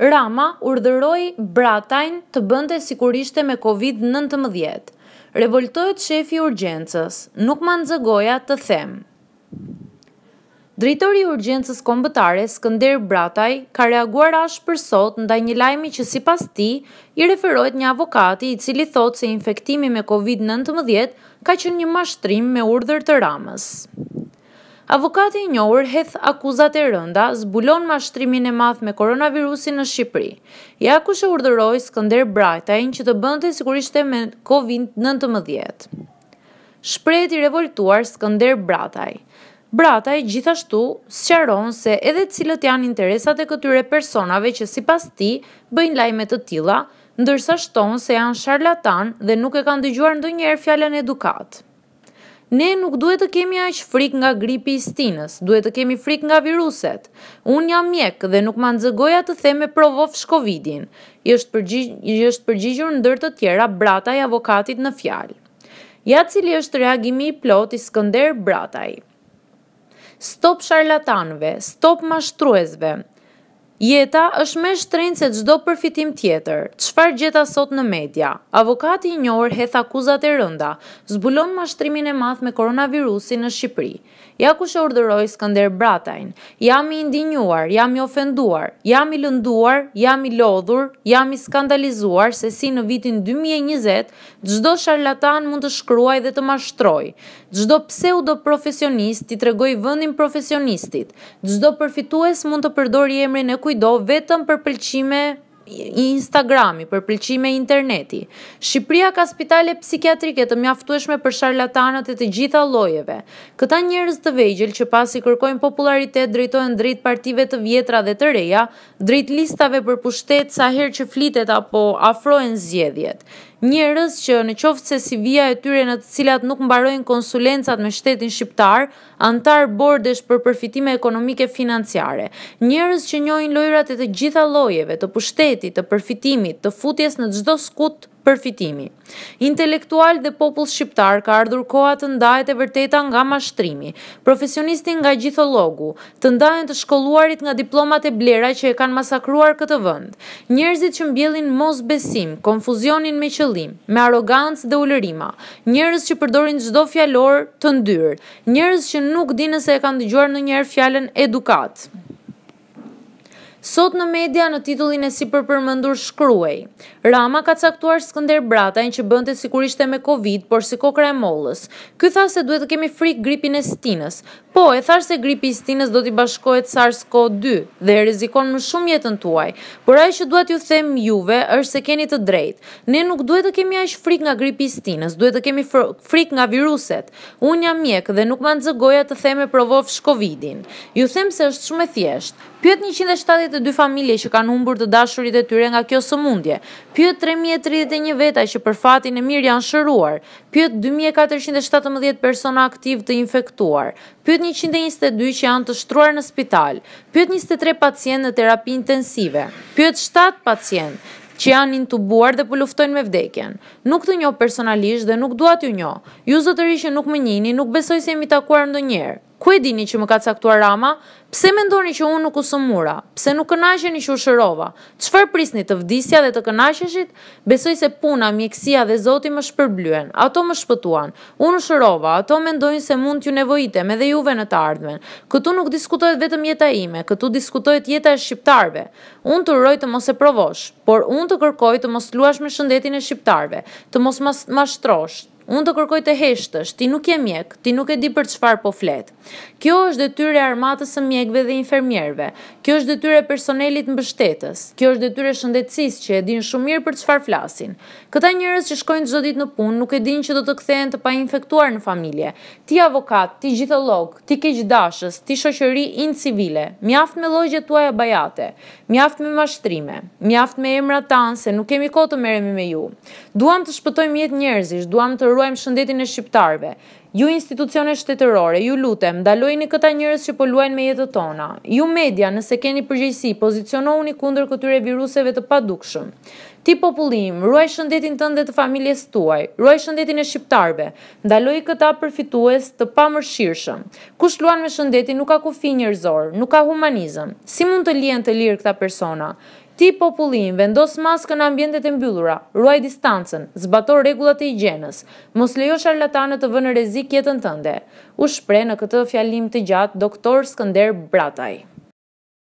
Rama urdhëroi Bratajn të bënte sigurishtë me COVID-19. Revoltohet shefi i urgjencës. Nuk ma nxegoja të them. Drejtori i urgjencës kombëtare Skënder Brataj ka reaguar ashpër sot ndaj një lajmi që sipas tij i referohet një avokati i cili thotë se infektimi me COVID-19 ka qenë një mashtrim me urdhër të Ramës. Avokati i njohur heth akuzat e rënda zbulon ma shtrimin e math me koronavirusin në Shqipëri. Ja ku shë urdëroj së Brataj brajtajn që të bëndë të sigurisht e me COVID-19. Shprejt i revoltuar Skënder Brataj. Brataj gjithashtu sqaron se edhe cilët janë interesat e këtyre personave që si pas ti bëjnë lajme të tila, ndërsa shtonë se janë sharlatan dhe nuk e kanë dëgjuar ndë njerë fjallën edukatë. Ne nuk duhet të kemi aq frik nga gripi i stinës, duhet të kemi frik nga viruset. Unë jam mjek dhe nuk ma nëzëgoja të theme provof shkovidin, i është, përgjigj, është përgjigjur në dërtë tjera brataj avokatit në fjalë. Ja cili është reagimi i plot i skënder brataj. Stop sharlatanve, stop mashtruesve, Jeta është me shtrejnë se gjdo përfitim tjetër, qëfar gjeta sot në media. Avokati i njohër he thakuzat e rënda, zbulon ma shtrimin e math me koronavirusi në Shqipëri. Ja ku shë orderoj Skander Bratajn, jam i indinjuar, jam i ofenduar, jam i lënduar, jam i lodhur, jam i skandalizuar se si në vitin 2020, gjdo sharlatan mund të shkruaj dhe të mashtroj, gjdo pseudo profesionist të tregoj vëndin profesionistit, gjdo përfitues mund të përdori emrin e kujtë, do vetëm për pëlqime i Instagrami, për pëlqime interneti. Shqipëria ka spitale psikiatrike të mjaftueshme për sharlatanët e të gjitha llojeve. Këta njerëz të vegjël që pasi kërkojnë popularitet drejtohen drejt partive të vjetra dhe të reja, drejt listave për pushtet sa herë që flitet apo afrohen zgjedhjet njerëz që në qoftë se si vija e tyre në të cilat nuk mbarojnë konsulencat me shtetin shqiptar, antar bordesh për përfitime ekonomike financiare. Njerëz që njohin lojrat e të gjitha llojeve të pushtetit, të përfitimit, të futjes në çdo skut përfitimi. Intelektual dhe popull shqiptar ka ardhur koha të ndajet e vërteta nga mashtrimi, profesionistin nga gjithologu, të ndajen të shkolluarit nga diplomat e blera që e kanë masakruar këtë vënd, njerëzit që mbjellin mos besim, konfuzionin me qëllim, me arogancë dhe ullërima, njerëz që përdorin gjdo fjallor të ndyrë, njerëz që nuk dinë se e kanë dëgjuar në njerë fjallën edukatë. Sot në media në titullin e si për përmëndur shkruaj, Rama ka caktuar skënder brata në që bënte të sikurisht e me Covid, por si kokra e mollës. Ky tha se duhet të kemi frik gripin e stinës, po e tha se gripi i stinës do t'i bashkojt SARS-CoV-2 dhe e rizikon në shumë jetën tuaj, por a i që duhet ju them juve është se keni të drejt. Ne nuk duhet të kemi a i shfrik nga gripi i stinës, duhet të kemi frik nga viruset. Unë jam mjek dhe nuk ma nëzëgoja të theme provof shkovidin. Ju them se ës të dy familje që kanë humbur të dashurit e tyre nga kjo sëmundje. Pyët 3031 veta që për fatin e mirë janë shëruar. Pyët 2417 persona aktiv të infektuar. Pyët 122 që janë të shtruar në spital. Pyët 23 pacient në terapi intensive. Pyët 7 pacient që janë intubuar dhe pëlluftojnë po me vdekjen. Nuk të njohë personalisht dhe nuk duat ju njohë, Ju zëtëri që nuk më njini, nuk besoj se jemi takuar ndo njerë ku e dini që më ka caktuar Rama? Pse mendoni që unë nuk u sëmura? Pse nuk kënaqeni që u shërova? Çfarë prisni të vdisja dhe të kënaqeshit? Besoj se puna, mjekësia dhe Zoti më shpërblyen. Ato më shpëtuan. Unë shërova, ato mendojnë se mund t'ju nevojitem edhe juve në të ardhmen. Këtu nuk diskutohet vetëm jeta ime, këtu diskutohet jeta e shqiptarve. Unë të uroj të mos e provosh, por unë të kërkoj të mos luash me shëndetin e shqiptarve, të mos mashtrosh, Unë të kërkoj të heshtësh. Ti nuk je mjek, ti nuk e di për çfarë po flet. Kjo është detyra e armatës së mjekëve dhe infermierëve. Kjo është detyra e personelit mbështetës. Kjo është detyra e shëndetësisë që e din shumë mirë për çfarë flasin. Këta njerëz që shkojnë çdo ditë në punë nuk e dinë që do të kthehen të painfektuar në familje. Ti avokat, ti gjitholog, ti keqdashës, ti shoqëri incivile. Mjaft me llogjet tuaja bajate. Mjaft me mashtrime. Mjaft me emra tanë se nuk kemi kohë të merremi me ju. Duam të shpëtojmë jetë njerëzish, duam të vojm shëndetin e shqiptarëve. Ju institucione shtetërore, ju lutem, ndalojini këta njerëz që po luajnë me jetën tona. Ju media, nëse keni përgjegjësi, pozicionohuni kundër këtyre viruseve të padukshëm. Ti popullim, ruaj shëndetin tënd dhe të familjes tuaj. Ruaj shëndetin e shqiptarëve. ndaloj këta përfitues të pamëshirshëm. Kush luan me shëndetin nuk ka kufi njerëzor, nuk ka humanizëm. Si mund të lënë të lirë këta persona? këti popullin vendos maskën në ambjendet e mbyllura, ruaj distancën, zbator regullat e igjenës, mos lejo sharlatanët të vënë rezik jetën tënde, u shpre në këtë fjalim të gjatë doktor Skander Brataj.